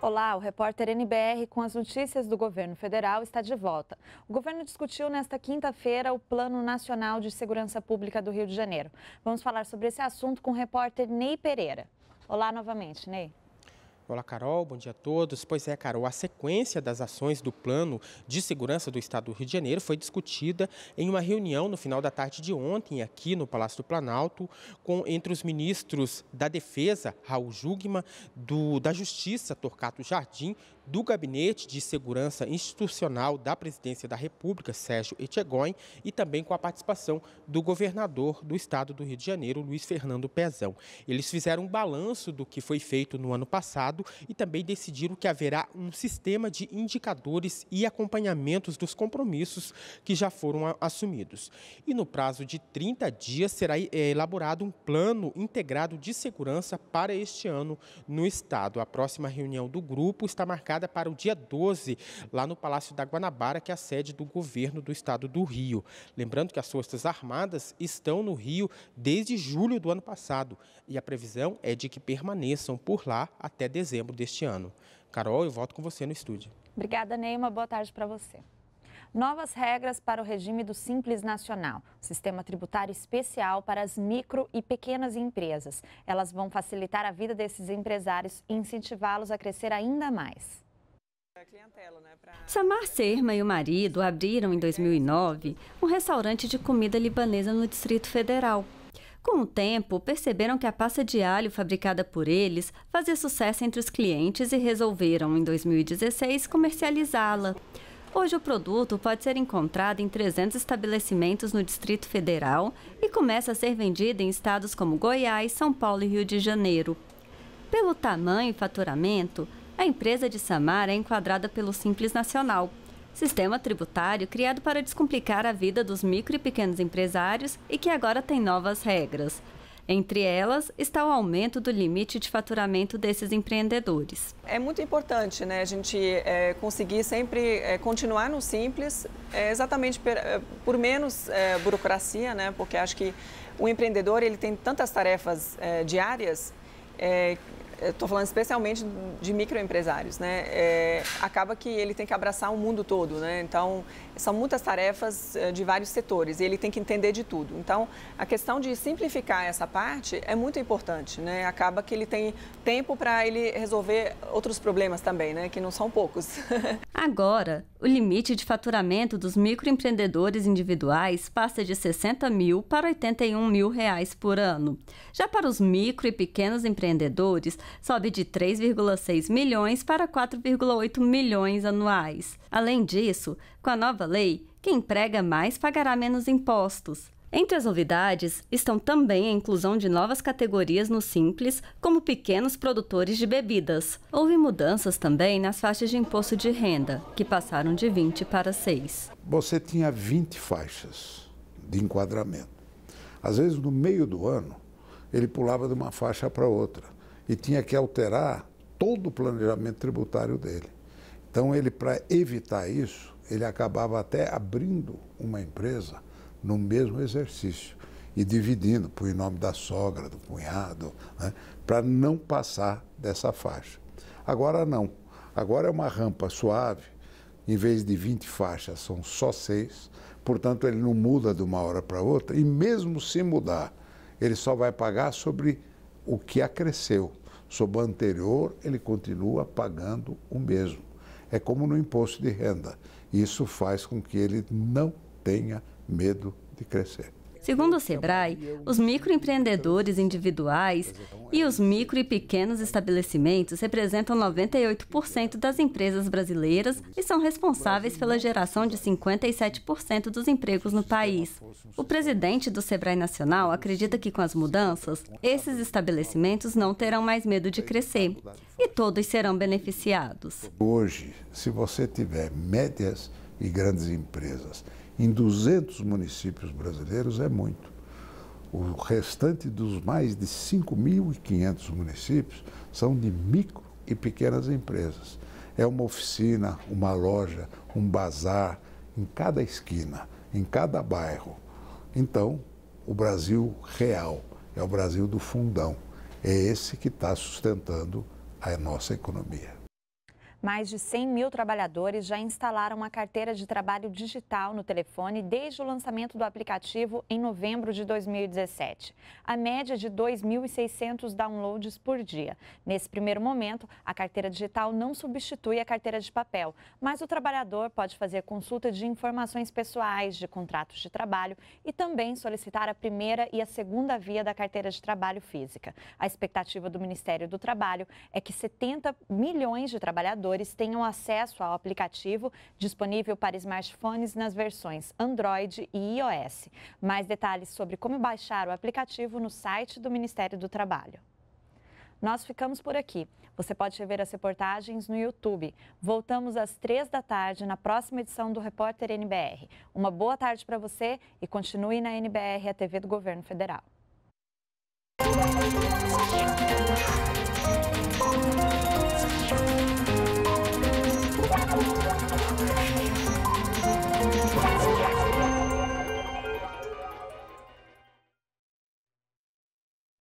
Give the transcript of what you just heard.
Olá, o repórter NBR com as notícias do governo federal está de volta. O governo discutiu nesta quinta-feira o Plano Nacional de Segurança Pública do Rio de Janeiro. Vamos falar sobre esse assunto com o repórter Ney Pereira. Olá novamente, Ney. Olá, Carol, bom dia a todos. Pois é, Carol, a sequência das ações do Plano de Segurança do Estado do Rio de Janeiro foi discutida em uma reunião no final da tarde de ontem, aqui no Palácio do Planalto, com, entre os ministros da Defesa, Raul Jugma, do, da Justiça, Torcato Jardim, do Gabinete de Segurança Institucional da Presidência da República, Sérgio Etchegoin, e também com a participação do governador do estado do Rio de Janeiro, Luiz Fernando Pezão. Eles fizeram um balanço do que foi feito no ano passado e também decidiram que haverá um sistema de indicadores e acompanhamentos dos compromissos que já foram assumidos. E no prazo de 30 dias será eh, elaborado um plano integrado de segurança para este ano no estado. A próxima reunião do grupo está marcada marcada para o dia 12, lá no Palácio da Guanabara, que é a sede do governo do estado do Rio. Lembrando que as Forças Armadas estão no Rio desde julho do ano passado e a previsão é de que permaneçam por lá até dezembro deste ano. Carol, eu volto com você no estúdio. Obrigada, Neyma Boa tarde para você. Novas regras para o regime do Simples Nacional, sistema tributário especial para as micro e pequenas empresas. Elas vão facilitar a vida desses empresários e incentivá-los a crescer ainda mais. Né, Samar Serma e o marido abriram em 2009 um restaurante de comida libanesa no Distrito Federal. Com o tempo, perceberam que a pasta de alho fabricada por eles fazia sucesso entre os clientes e resolveram, em 2016, comercializá-la. Hoje, o produto pode ser encontrado em 300 estabelecimentos no Distrito Federal e começa a ser vendido em estados como Goiás, São Paulo e Rio de Janeiro. Pelo tamanho e faturamento, a empresa de Samar é enquadrada pelo Simples Nacional, sistema tributário criado para descomplicar a vida dos micro e pequenos empresários e que agora tem novas regras. Entre elas está o aumento do limite de faturamento desses empreendedores. É muito importante né, a gente é, conseguir sempre é, continuar no simples, é, exatamente per, é, por menos é, burocracia, né, porque acho que o empreendedor ele tem tantas tarefas é, diárias estou falando especialmente de microempresários, né? É, acaba que ele tem que abraçar o mundo todo, né? Então, são muitas tarefas eh, de vários setores e ele tem que entender de tudo. Então, a questão de simplificar essa parte é muito importante, né? Acaba que ele tem tempo para ele resolver outros problemas também, né? Que não são poucos. Agora, o limite de faturamento dos microempreendedores individuais passa de 60 mil para 81 mil reais por ano. Já para os micro e pequenos empreendedores, sobe de 3,6 milhões para 4,8 milhões anuais. Além disso, com a nova lei, quem emprega mais pagará menos impostos. Entre as novidades estão também a inclusão de novas categorias no Simples, como pequenos produtores de bebidas. Houve mudanças também nas faixas de imposto de renda, que passaram de 20 para 6. Você tinha 20 faixas de enquadramento. Às vezes, no meio do ano, ele pulava de uma faixa para outra e tinha que alterar todo o planejamento tributário dele. Então, ele, para evitar isso, ele acabava até abrindo uma empresa no mesmo exercício e dividindo, por em nome da sogra, do cunhado, né, para não passar dessa faixa. Agora não. Agora é uma rampa suave, em vez de 20 faixas, são só seis, portanto ele não muda de uma hora para outra, e mesmo se mudar, ele só vai pagar sobre o que acresceu sob o anterior, ele continua pagando o mesmo. É como no imposto de renda. Isso faz com que ele não tenha medo de crescer. Segundo o Sebrae, os microempreendedores individuais e os micro e pequenos estabelecimentos representam 98% das empresas brasileiras e são responsáveis pela geração de 57% dos empregos no país. O presidente do Sebrae Nacional acredita que com as mudanças, esses estabelecimentos não terão mais medo de crescer e todos serão beneficiados. Hoje, se você tiver médias e grandes empresas. Em 200 municípios brasileiros é muito. O restante dos mais de 5.500 municípios são de micro e pequenas empresas. É uma oficina, uma loja, um bazar em cada esquina, em cada bairro. Então, o Brasil real é o Brasil do fundão. É esse que está sustentando a nossa economia. Mais de 100 mil trabalhadores já instalaram uma carteira de trabalho digital no telefone desde o lançamento do aplicativo em novembro de 2017. A média de 2.600 downloads por dia. Nesse primeiro momento, a carteira digital não substitui a carteira de papel, mas o trabalhador pode fazer consulta de informações pessoais, de contratos de trabalho e também solicitar a primeira e a segunda via da carteira de trabalho física. A expectativa do Ministério do Trabalho é que 70 milhões de trabalhadores consumidores tenham acesso ao aplicativo disponível para smartphones nas versões Android e iOS. Mais detalhes sobre como baixar o aplicativo no site do Ministério do Trabalho. Nós ficamos por aqui. Você pode rever as reportagens no YouTube. Voltamos às três da tarde na próxima edição do Repórter NBR. Uma boa tarde para você e continue na NBR, a TV do Governo Federal.